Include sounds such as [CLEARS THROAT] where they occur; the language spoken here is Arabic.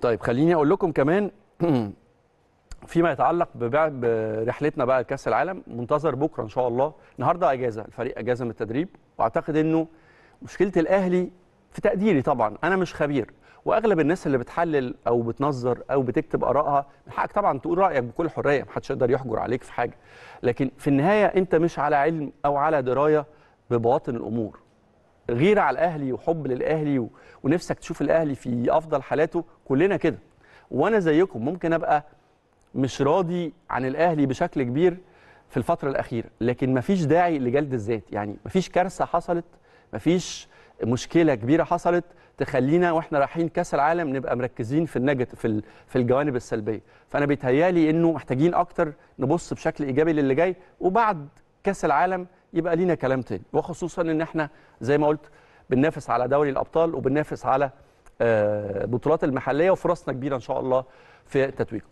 طيب خليني اقول لكم كمان [CLEARS THROAT] فيما يتعلق برحلتنا بقى لكاس العالم منتظر بكره ان شاء الله النهارده اجازه الفريق اجازه من التدريب واعتقد انه مشكله الاهلي في تقديري طبعا انا مش خبير واغلب الناس اللي بتحلل او بتنظر او بتكتب ارائها من حقك طبعا تقول رايك بكل حريه محدش يقدر يحجر عليك في حاجه لكن في النهايه انت مش على علم او على درايه ببواطن الامور غيره على الاهلي وحب للاهلي ونفسك تشوف الاهلي في افضل حالاته كلنا كده وانا زيكم ممكن ابقى مش راضي عن الاهلي بشكل كبير في الفتره الاخيره لكن مفيش داعي لجلد الذات يعني مفيش كارثه حصلت مفيش مشكله كبيره حصلت تخلينا واحنا رايحين كاس العالم نبقى مركزين في النيجاتيف في في الجوانب السلبيه فانا بيتهيالي انه محتاجين اكتر نبص بشكل ايجابي للي جاي وبعد كاس العالم يبقى لينا كلام تاني وخصوصا ان احنا زي ما قلت بننافس على دوري الابطال وبننافس على البطولات آه، المحليه وفرصنا كبيره ان شاء الله في التتويج